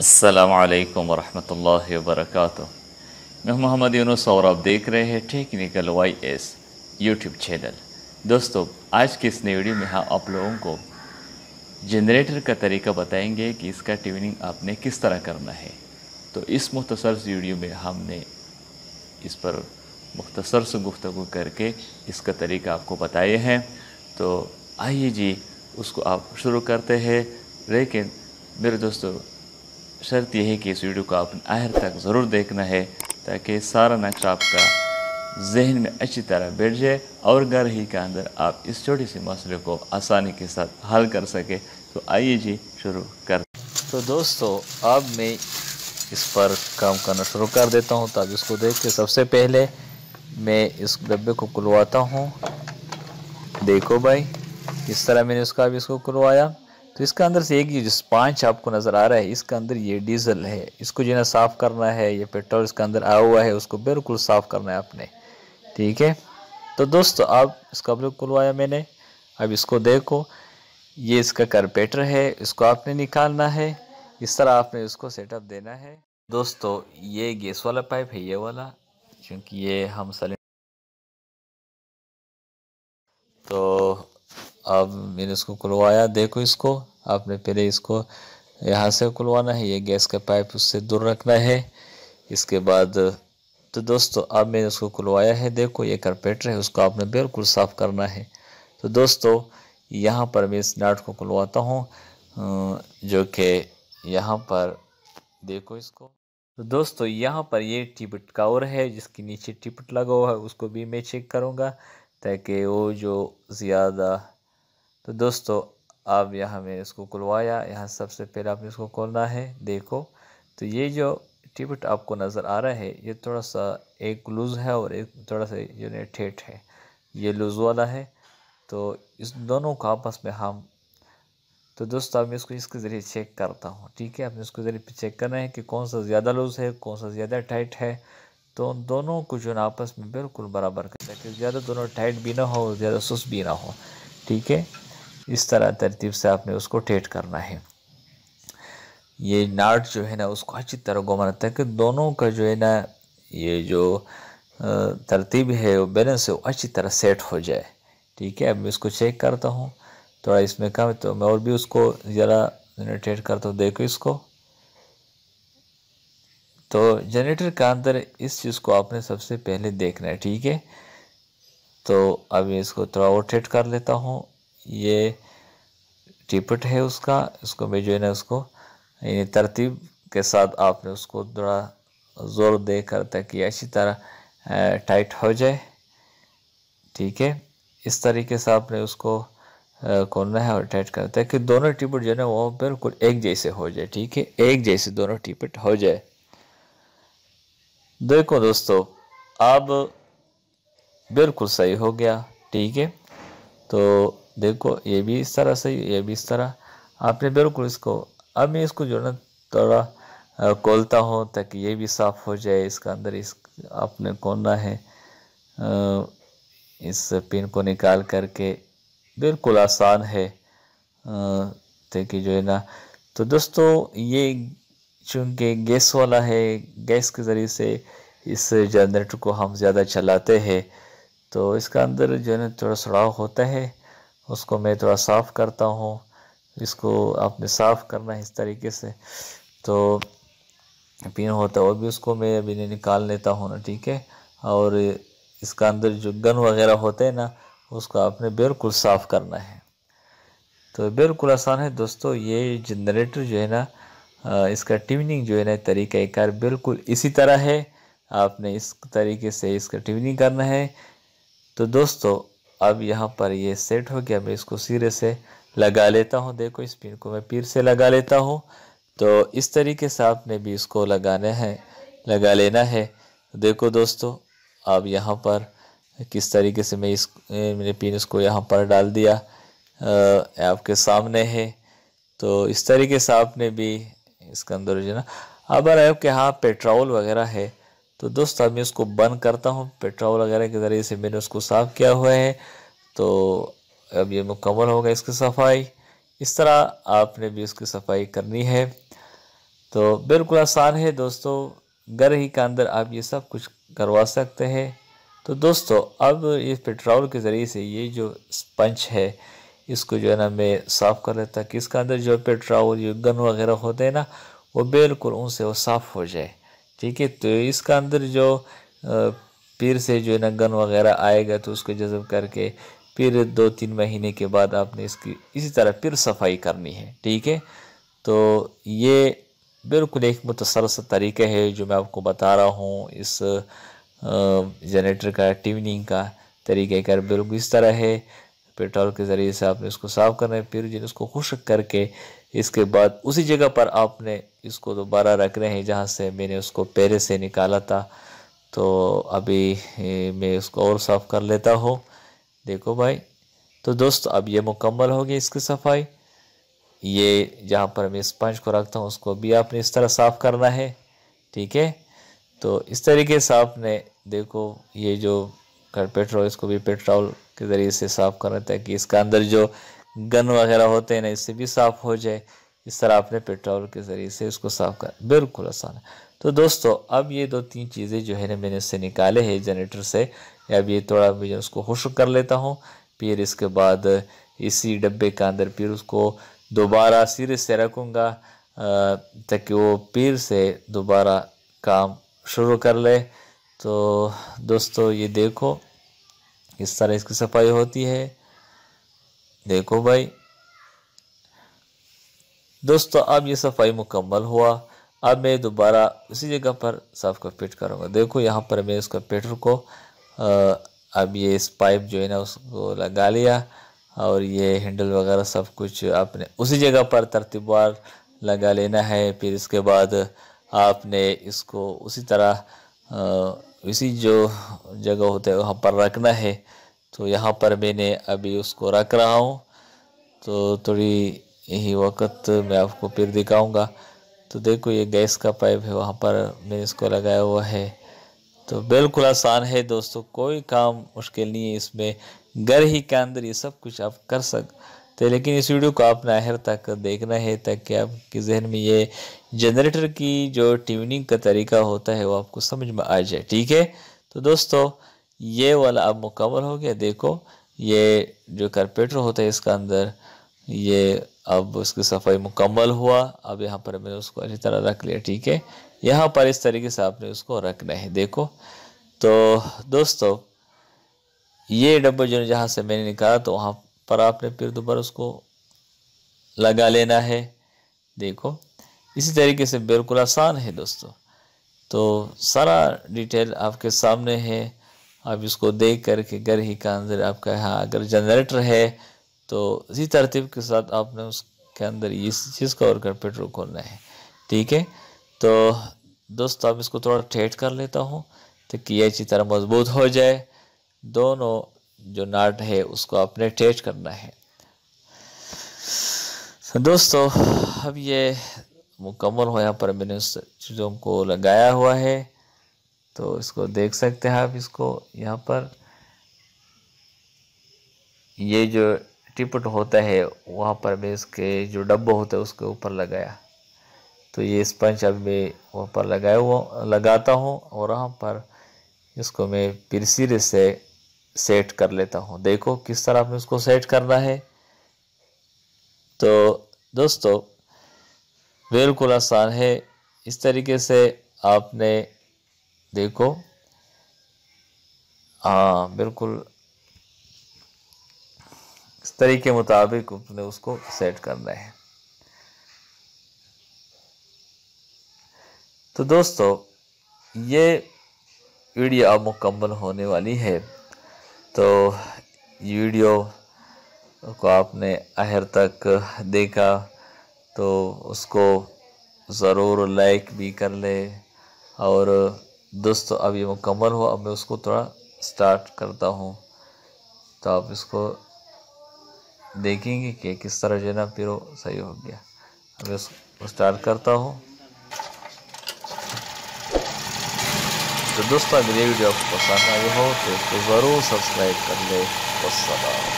असलकम वरहमल वरक मैं मोहम्मद यूनुस और आप देख रहे हैं technical Y S YouTube channel दोस्तों आज की इस नई वीडियो में हम आप लोगों को जनरेटर का तरीका बताएंगे कि इसका ट्यूनिंग आपने किस तरह करना है तो इस मुख्तसर वीडियो में हमने इस पर मुख्तसर से गुफ्तु करके इसका तरीका आपको बताए हैं तो आइए जी उसको आप शुरू करते हैं लेकिन मेरे दोस्तों शर्त यह है कि इस वीडियो को आपने आखिर तक ज़रूर देखना है ताकि सारा नक्शा आपका जहन में अच्छी तरह बैठ जाए और घर ही के अंदर आप इस छोटे से मसले को आसानी के साथ हल कर सके तो आइए जी शुरू कर तो दोस्तों अब मैं इस पर काम करना शुरू कर देता हूँ ताकि इसको देख के सबसे पहले मैं इस डब्बे को खुलवाता हूँ देखो भाई इस तरह मैंने उसका भी इसको खुलवाया तो इसका अंदर से एक ये जो स्पांच आपको नज़र आ रहा है इसका अंदर ये डीजल है इसको जो है ना साफ़ करना है ये पेट्रोल इसका अंदर आया हुआ है उसको बिल्कुल साफ़ करना है आपने ठीक है तो दोस्तों आप इसका ब्लू खुलवाया मैंने अब इसको देखो ये इसका कारपेटर है इसको आपने निकालना है इस तरह आपने इसको सेटअप देना है दोस्तों ये गैस वाला पाइप है ये वाला क्योंकि ये हम सलें तो अब मैंने इसको खुलवाया देखो इसको आपने पहले इसको यहाँ से खुलवाना है ये गैस का पाइप उससे दूर रखना है इसके बाद तो दोस्तों अब मैंने उसको खुलवाया है देखो ये कारपेटर है उसको आपने बिल्कुल साफ़ करना है तो दोस्तों यहाँ पर मैं इस नाट को खुलवाता हूँ जो कि यहाँ पर देखो इसको तो दोस्तों यहाँ पर ये टिपट कावर है जिसके नीचे टिपट लगा हुआ है उसको भी मैं चेक करूँगा ताकि वो जो ज़्यादा तो दोस्तों अब यहाँ मैंने इसको खुलवाया यहाँ सबसे पहले आपने इसको खोलना है देखो तो ये जो टिपट आपको नज़र आ रहा है ये थोड़ा सा एक लूज़ है और एक थोड़ा सा जो है ठेठ है ये लूज़ वाला है तो इस दोनों का आपस में हम तो दोस्तों अब मैं इसको इसके ज़रिए चेक करता हूँ ठीक है आपने इसके ज़रिए चेक करना है कि कौन सा ज़्यादा लूज़ है कौन सा ज़्यादा टाइट है तो उन दोनों को जो है आपस में बिल्कुल बराबर है कि ज़्यादा दोनों टाइट भी ना हो ज़्यादा सुस्त भी ना हो ठीक है इस तरह तरतीब से आपने उसको टेट करना है ये नाट जो है ना उसको अच्छी तरह घुमाना ताकि दोनों का जो है ना ये जो तरतीब है वो बैलेंस है वो अच्छी तरह सेट हो जाए ठीक है अब मैं इसको चेक करता हूँ थोड़ा इसमें कम तो मैं और भी उसको ज़रा जनरेटेट करता हूँ देखो इसको तो जनरेटर का अंदर इस चीज़ को आपने सबसे पहले देखना है ठीक है तो अब इसको थोड़ा और टेट कर लेता हूँ ये टिपट है उसका इसको मैं जो है ना उसको यानी तरतीब के साथ आपने उसको थोड़ा ज़ोर कर ताकि अच्छी तरह टाइट हो जाए ठीक है इस तरीके से आपने उसको खोलना है और टाइट करता है कि दोनों टिपट जो है ना वो बिल्कुल एक जैसे हो जाए ठीक है एक जैसे दोनों टिपट हो जाए देखो दोस्तों अब बिल्कुल सही हो गया ठीक है तो देखो ये भी इस तरह सही ये भी इस तरह आपने बिल्कुल इसको अब मैं इसको जो है ना थोड़ा खोलता हूँ ताकि ये भी साफ़ हो जाए इसका अंदर इस आपने कोना है इस पिन को निकाल करके बिल्कुल आसान है ताकि जो है ना तो दोस्तों ये चूँकि गैस वाला है गैस के ज़रिए से इस जनरेटर को हम ज़्यादा चलाते हैं तो इसका अंदर जो है ना थोड़ा सड़ाव होता है उसको मैं थोड़ा साफ़ करता हूँ इसको आपने साफ़ करना है इस तरीके से तो पिन होता है और भी उसको मैं अभी निकाल लेता हूँ ना ठीक है और इसका अंदर जो गन वगैरह होते हैं ना उसको आपने बिल्कुल साफ़ करना है तो बिल्कुल आसान है दोस्तों ये जनरेटर जो है ना इसका ट्यूनिंग जो है ना तरीक़ाकार बिल्कुल इसी तरह है आपने इस तरीके से इसका ट्यूनिंग करना है तो दोस्तों अब यहाँ पर ये सेट हो गया मैं इसको सिरे से लगा लेता हूँ देखो इस पिन को मैं पीर से लगा लेता हूँ तो इस तरीके से आपने भी इसको लगाना है लगा लेना है देखो दोस्तों अब यहाँ पर किस तरीके से मैं इस मैंने पिन इसको यहाँ पर डाल दिया आ, आपके सामने है तो इस तरीके से आपने भी इसके अंदर जो ना अगर आपके यहाँ पेट्रोल वगैरह है तो दोस्तों अब मैं उसको बंद करता हूँ पेट्रोल वगैरह के ज़रिए से मैंने उसको साफ़ किया हुआ है तो अब ये मुकम्मल होगा इसकी सफाई इस तरह आपने भी उसकी सफाई करनी है तो बिल्कुल आसान है दोस्तों घर ही के अंदर आप ये सब कुछ करवा सकते हैं तो दोस्तों अब इस पेट्रोल के ज़रिए से ये जो स्पंच है इसको जो है ना मैं साफ़ कर लेता कि इसके अंदर जो पेट्रोल जो गन वगैरह होते हैं ना वो बिल्कुल उनसे वो साफ़ हो जाए ठीक है तो इसका अंदर जो फिर से जो है ना गन वगैरह आएगा तो उसको जज्ब करके फिर दो तीन महीने के बाद आपने इसकी इसी तरह फिर सफाई करनी है ठीक है तो ये बिल्कुल एक मुतसरस तरीका है जो मैं आपको बता रहा हूँ इस जनरेटर का ट्यूनिंग का कर बिल्कुल इस तरह है पेट्रोल के ज़रिए से आपने इसको साफ़ करना है फिर जो उसको खुश करके इसके बाद उसी जगह पर आपने इसको दोबारा रख रहे हैं जहाँ से मैंने उसको पेरे से निकाला था तो अभी मैं उसको और साफ़ कर लेता हूँ देखो भाई तो दोस्त अब ये मुकम्मल होगी इसकी सफाई ये जहाँ पर मैं स्पंज को रखता हूँ उसको भी आपने इस तरह साफ़ करना है ठीक है तो इस तरीके से आपने देखो ये जो घर पेट्रोल इसको भी पेट्रोल के ज़रिए से साफ़ करना ताकि इसका अंदर जो गन वगैरह होते हैं ना इससे भी साफ़ हो जाए इस तरह आपने पेट्रोल के ज़रिए से इसको साफ़ कर बिल्कुल आसान है तो दोस्तों अब ये दो तीन चीज़ें जो है ना मैंने इससे निकाले हैं जनरेटर से अब ये थोड़ा मैं उसको खुश कर लेता हूँ फिर इसके बाद इसी डब्बे के अंदर फिर उसको दोबारा सिरे से रखूँगा ताकि वो फिर से दोबारा काम शुरू कर ले तो दोस्तों ये देखो इस तरह इसकी सफाई होती है देखो भाई दोस्तों अब ये सफाई मुकम्मल हुआ अब मैं दोबारा उसी जगह पर साफ का फिट करूँगा देखो यहाँ पर मैं उसका पेटर को आ, अब ये इस पाइप जो है ना उसको लगा लिया और ये हैंडल वगैरह सब कुछ आपने उसी जगह पर तरतीबार लगा लेना है फिर इसके बाद आपने इसको उसी तरह इसी जो जगह होता है वहाँ पर रखना है तो यहाँ पर मैंने अभी उसको रख रहा हूँ तो थोड़ी यही वक्त मैं आपको फिर दिखाऊंगा तो देखो ये गैस का पाइप है वहाँ पर मैंने इसको लगाया हुआ है तो बिल्कुल आसान है दोस्तों कोई काम मुश्किल नहीं है इसमें घर ही के अंदर ये सब कुछ आप कर सकते लेकिन इस वीडियो को आपने आखिर तक देखना है ताकि आपके जहन में ये जनरेटर की जो ट्यूनिंग का तरीका होता है वो आपको समझ में आ जाए ठीक है तो दोस्तों ये वाला अब मुकम्मल हो गया देखो ये जो कारपेटर होता है इसका अंदर ये अब उसकी सफाई मुकम्मल हुआ अब यहाँ पर मैंने उसको अच्छी तरह रख लिया ठीक है यहाँ पर इस तरीके से आपने उसको रखना है देखो तो दोस्तों ये डब्बा जो जहाँ से मैंने निकाला तो वहाँ पर आपने फिर दोबारा उसको लगा लेना है देखो इसी तरीके से बिल्कुल आसान है दोस्तों तो सारा डिटेल आपके सामने है आप इसको देख करके घर ही का अंदर आपका यहाँ अगर जनरेटर है तो इसी तरतीब के साथ आपने उसके अंदर इस चीज़ को और करपेट रो खोलना है ठीक है तो दोस्तों अब इसको थोड़ा ठेठ कर लेता हूँ ताकि ये अच्छी तरह मजबूत हो जाए दोनों जो नाट है उसको आपने ठेठ करना है तो दोस्तों अब ये मुकम्मल हो यहाँ पर मैंने उस चीज़ों को लगाया हुआ है तो इसको देख सकते हैं आप इसको यहाँ पर ये जो टिपट होता है वहाँ पर मैं इसके जो डब्बा होता है उसके ऊपर लगाया तो ये स्पंज अब मैं वहाँ पर लगाया हुआ लगाता हूँ और वहाँ पर इसको मैं सिरे से सेट कर लेता हूँ देखो किस तरह आपने उसको सेट करना है तो दोस्तों बिल्कुल आसान है इस तरीके से आपने देखो हाँ बिल्कुल इस तरीके मुताबिक उसने उसको सेट करना है तो दोस्तों ये वीडियो अब मुकम्मल होने वाली है तो वीडियो को आपने आहिर तक देखा तो उसको ज़रूर लाइक भी कर ले और दोस्तों अब ये मुकम्मल हो अब मैं उसको थोड़ा स्टार्ट करता हूँ तो आप इसको देखेंगे कि किस तरह जो है ना फिर वो सही हो गया अब इसको स्टार्ट करता हूँ तो दोस्तों अगर ये वीडियो आपको पसंद आई हो तो इसको ज़रूर सब्सक्राइब कर ले सलाम